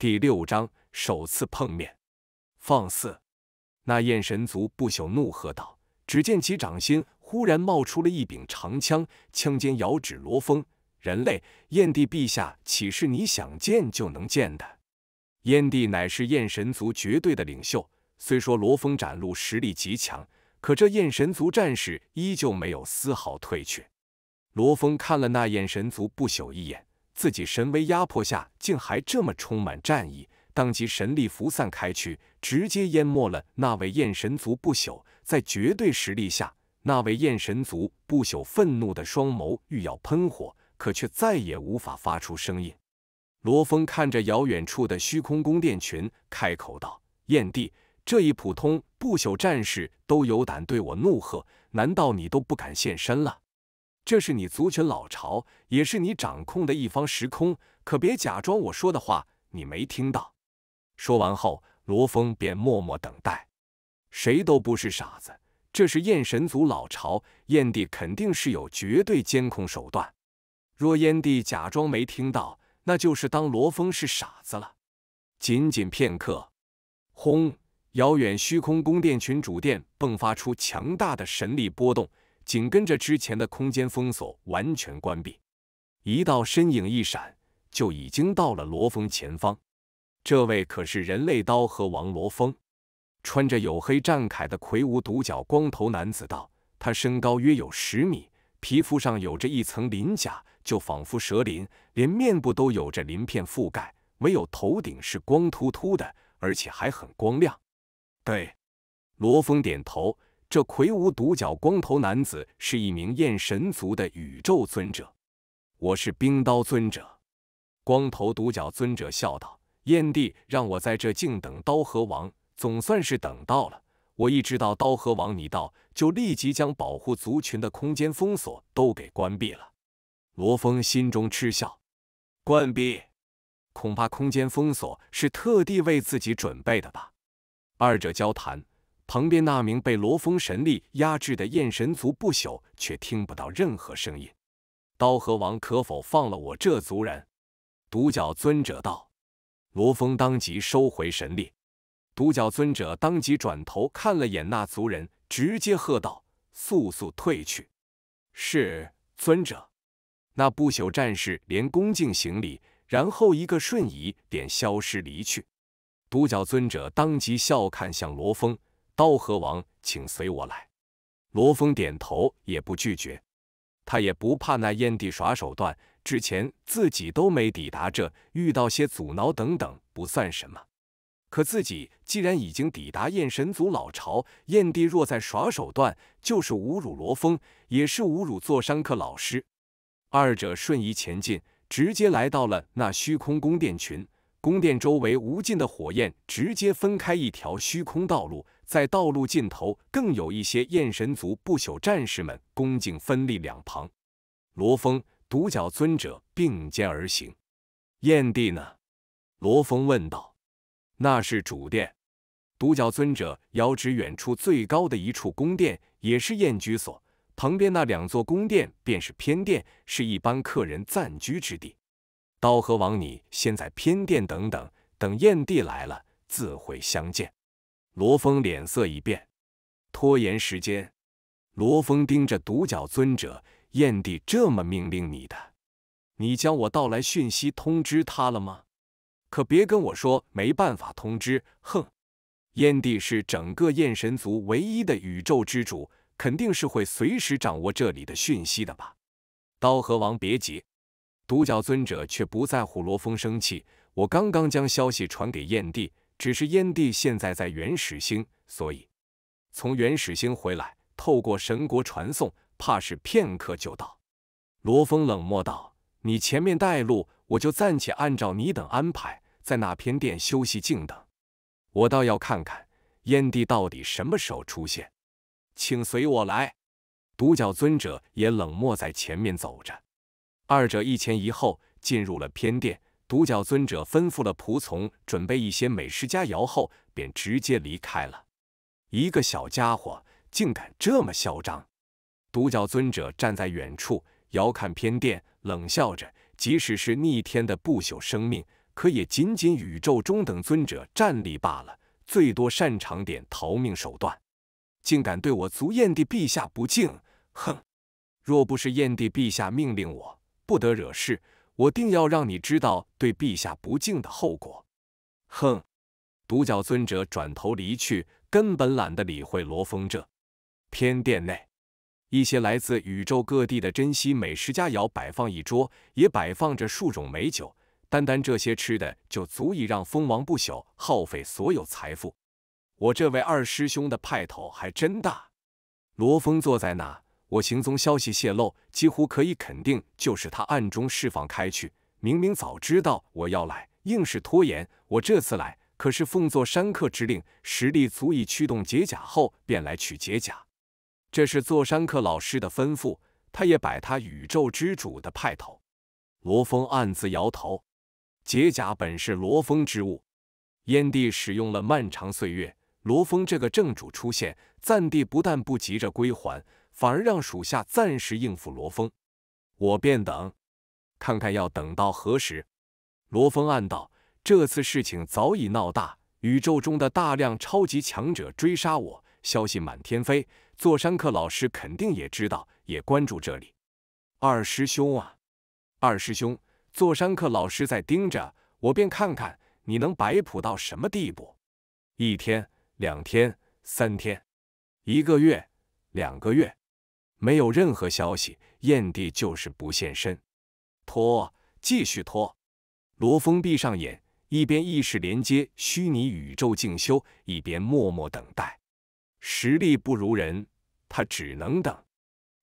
第六章首次碰面，放肆！那燕神族不朽怒喝道，只见其掌心忽然冒出了一柄长枪，枪尖遥指罗峰。人类，燕帝陛下岂是你想见就能见的？燕帝乃是燕神族绝对的领袖，虽说罗峰展露实力极强，可这燕神族战士依旧没有丝毫退却。罗峰看了那燕神族不朽一眼。自己神威压迫下，竟还这么充满战意，当即神力浮散开去，直接淹没了那位焰神族不朽。在绝对实力下，那位焰神族不朽愤怒的双眸欲要喷火，可却再也无法发出声音。罗峰看着遥远处的虚空宫殿群，开口道：“燕帝，这一普通不朽战士都有胆对我怒喝，难道你都不敢现身了？”这是你族群老巢，也是你掌控的一方时空，可别假装我说的话你没听到。说完后，罗峰便默默等待。谁都不是傻子，这是燕神族老巢，燕帝肯定是有绝对监控手段。若燕帝假装没听到，那就是当罗峰是傻子了。仅仅片刻，轰！遥远虚空宫殿群主殿迸发出强大的神力波动。紧跟着之前的空间封锁完全关闭，一道身影一闪，就已经到了罗峰前方。这位可是人类刀和王罗峰，穿着黝黑战铠的魁梧独角光头男子道：“他身高约有十米，皮肤上有着一层鳞甲，就仿佛蛇鳞，连面部都有着鳞片覆盖，唯有头顶是光秃秃的，而且还很光亮。”对，罗峰点头。这魁梧独角光头男子是一名焰神族的宇宙尊者，我是冰刀尊者。光头独角尊者笑道：“燕帝让我在这静等刀河王，总算是等到了。我一知道刀河王你到，就立即将保护族群的空间封锁都给关闭了。”罗峰心中嗤笑，关闭，恐怕空间封锁是特地为自己准备的吧。二者交谈。旁边那名被罗峰神力压制的焰神族不朽却听不到任何声音。刀河王可否放了我这族人？独角尊者道。罗峰当即收回神力。独角尊者当即转头看了眼那族人，直接喝道：“速速退去！”是尊者。那不朽战士连恭敬行礼，然后一个瞬移便消失离去。独角尊者当即笑看向罗峰。刀河王，请随我来。罗峰点头，也不拒绝。他也不怕那燕帝耍手段，之前自己都没抵达这，遇到些阻挠等等不算什么。可自己既然已经抵达燕神族老巢，燕帝若在耍手段，就是侮辱罗峰，也是侮辱座山客老师。二者瞬移前进，直接来到了那虚空宫殿群。宫殿周围无尽的火焰直接分开一条虚空道路。在道路尽头，更有一些焰神族不朽战士们恭敬分立两旁。罗峰、独角尊者并肩而行。燕帝呢？罗峰问道。那是主殿。独角尊者遥指远处最高的一处宫殿，也是燕居所。旁边那两座宫殿便是偏殿，是一般客人暂居之地。刀和王，你先在偏殿等等，等燕帝来了，自会相见。罗峰脸色一变，拖延时间。罗峰盯着独角尊者，燕帝这么命令你的，你将我到来讯息通知他了吗？可别跟我说没办法通知。哼，燕帝是整个燕神族唯一的宇宙之主，肯定是会随时掌握这里的讯息的吧？刀河王别急，独角尊者却不在乎罗峰生气，我刚刚将消息传给燕帝。只是燕帝现在在原始星，所以从原始星回来，透过神国传送，怕是片刻就到。罗峰冷漠道：“你前面带路，我就暂且按照你等安排，在那偏殿休息静等。我倒要看看燕帝到底什么时候出现，请随我来。”独角尊者也冷漠在前面走着，二者一前一后进入了偏殿。独角尊者吩咐了仆从准备一些美食佳肴后，便直接离开了。一个小家伙竟敢这么嚣张！独角尊者站在远处，遥看偏殿，冷笑着。即使是逆天的不朽生命，可也仅仅宇宙中等尊者战力罢了，最多擅长点逃命手段。竟敢对我族燕帝陛下不敬！哼！若不是燕帝陛下命令我不得惹事，我定要让你知道对陛下不敬的后果！哼！独角尊者转头离去，根本懒得理会罗峰。这偏殿内，一些来自宇宙各地的珍稀美食佳肴摆放一桌，也摆放着数种美酒。单单这些吃的，就足以让蜂王不朽耗费所有财富。我这位二师兄的派头还真大。罗峰坐在那。我行踪消息泄露，几乎可以肯定就是他暗中释放开去。明明早知道我要来，硬是拖延。我这次来可是奉坐山客之令，实力足以驱动解甲后便来取解甲。这是座山客老师的吩咐，他也摆他宇宙之主的派头。罗峰暗自摇头，解甲本是罗峰之物。燕帝使用了漫长岁月，罗峰这个正主出现，暂帝不但不急着归还。反而让属下暂时应付罗峰，我便等，看看要等到何时。罗峰暗道：这次事情早已闹大，宇宙中的大量超级强者追杀我，消息满天飞。座山客老师肯定也知道，也关注这里。二师兄啊，二师兄，座山客老师在盯着我，便看看你能摆谱到什么地步。一天，两天，三天，一个月，两个月。没有任何消息，燕帝就是不现身，拖，继续拖。罗峰闭上眼，一边意识连接虚拟宇宙静修，一边默默等待。实力不如人，他只能等。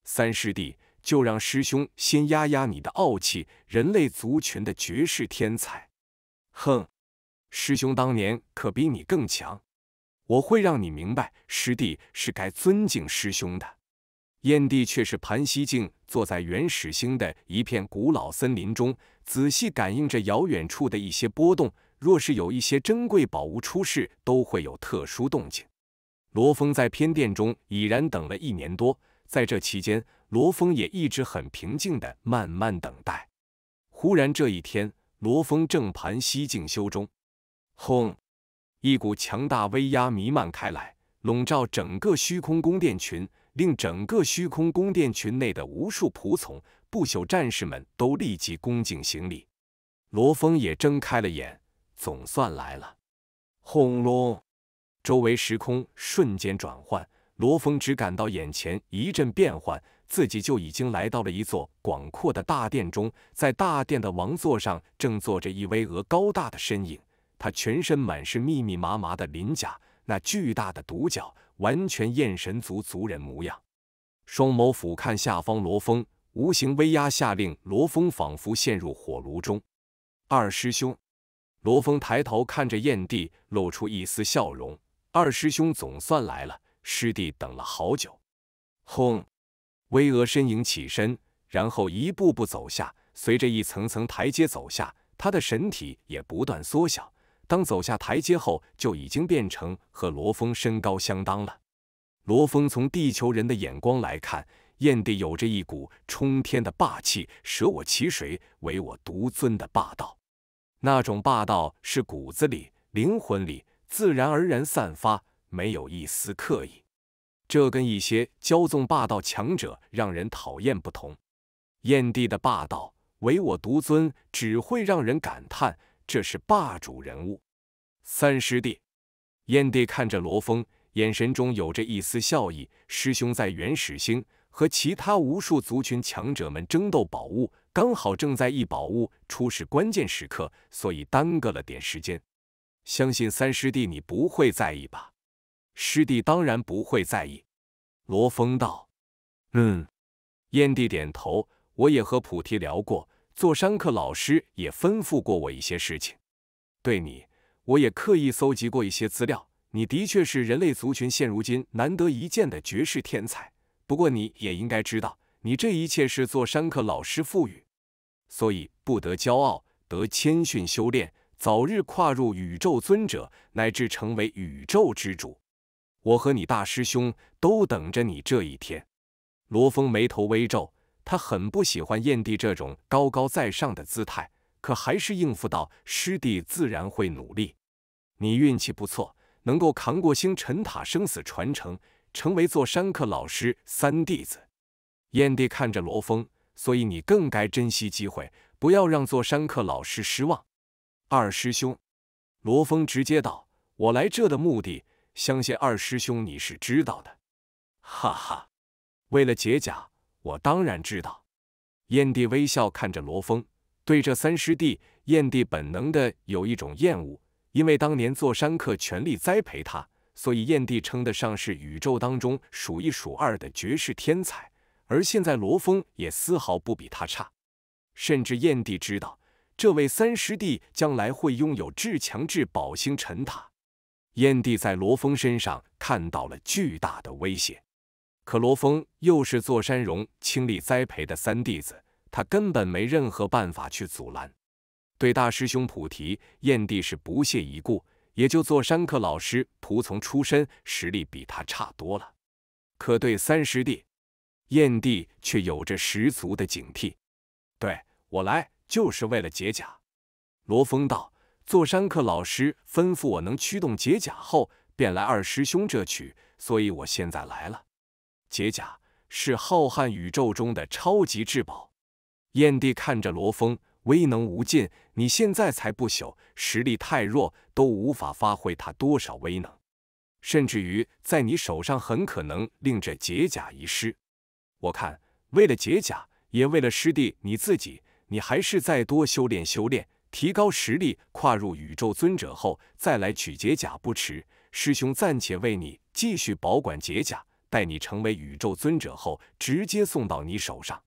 三师弟，就让师兄先压压你的傲气。人类族群的绝世天才，哼！师兄当年可比你更强。我会让你明白，师弟是该尊敬师兄的。燕帝却是盘膝静坐在原始星的一片古老森林中，仔细感应着遥远处的一些波动。若是有一些珍贵宝物出世，都会有特殊动静。罗峰在偏殿中已然等了一年多，在这期间，罗峰也一直很平静地慢慢等待。忽然，这一天，罗峰正盘膝静修中，轰！一股强大威压弥漫开来，笼罩整个虚空宫殿群。令整个虚空宫殿群内的无数仆从、不朽战士们都立即恭敬行礼。罗峰也睁开了眼，总算来了。轰隆！周围时空瞬间转换，罗峰只感到眼前一阵变幻，自己就已经来到了一座广阔的大殿中。在大殿的王座上，正坐着一巍峨高大的身影，他全身满是密密麻麻的鳞甲，那巨大的独角。完全燕神族族人模样，双眸俯瞰下方罗峰，无形威压下令罗峰仿佛陷入火炉中。二师兄，罗峰抬头看着燕帝，露出一丝笑容。二师兄总算来了，师弟等了好久。轰！巍峨身影起身，然后一步步走下，随着一层层台阶走下，他的神体也不断缩小。当走下台阶后，就已经变成和罗峰身高相当了。罗峰从地球人的眼光来看，燕帝有着一股冲天的霸气，舍我其谁，唯我独尊的霸道。那种霸道是骨子里、灵魂里自然而然散发，没有一丝刻意。这跟一些骄纵霸道强者让人讨厌不同，燕帝的霸道，唯我独尊，只会让人感叹。这是霸主人物，三师弟，燕帝看着罗峰，眼神中有着一丝笑意。师兄在原始星和其他无数族群强者们争斗宝物，刚好正在一宝物出世关键时刻，所以耽搁了点时间。相信三师弟你不会在意吧？师弟当然不会在意。罗峰道：“嗯。”燕帝点头。我也和菩提聊过。做山客老师也吩咐过我一些事情，对你，我也刻意搜集过一些资料。你的确是人类族群现如今难得一见的绝世天才。不过你也应该知道，你这一切是做山客老师赋予，所以不得骄傲，得谦逊修炼，早日跨入宇宙尊者，乃至成为宇宙之主。我和你大师兄都等着你这一天。罗峰眉头微皱。他很不喜欢燕帝这种高高在上的姿态，可还是应付到师弟自然会努力。你运气不错，能够扛过星辰塔生死传承，成为做山客老师三弟子。”燕帝看着罗峰，所以你更该珍惜机会，不要让做山客老师失望。二师兄，罗峰直接道：“我来这的目的，相信二师兄你是知道的。”哈哈，为了解甲。我当然知道，燕帝微笑看着罗峰，对这三师弟，燕帝本能的有一种厌恶，因为当年做山客全力栽培他，所以燕帝称得上是宇宙当中数一数二的绝世天才。而现在罗峰也丝毫不比他差，甚至燕帝知道，这位三师弟将来会拥有至强至宝星辰塔，燕帝在罗峰身上看到了巨大的威胁。可罗峰又是座山容倾力栽培的三弟子，他根本没任何办法去阻拦。对大师兄菩提燕帝是不屑一顾，也就座山客老师仆从出身，实力比他差多了。可对三师弟燕帝却有着十足的警惕。对我来就是为了解甲。罗峰道：“座山客老师吩咐我能驱动解甲后，便来二师兄这取，所以我现在来了。”解甲是浩瀚宇宙中的超级至宝。燕帝看着罗峰，威能无尽。你现在才不朽，实力太弱，都无法发挥它多少威能，甚至于在你手上很可能令这解甲遗失。我看，为了解甲，也为了师弟你自己，你还是再多修炼修炼，提高实力，跨入宇宙尊者后再来取解甲不迟。师兄暂且为你继续保管解甲。待你成为宇宙尊者后，直接送到你手上。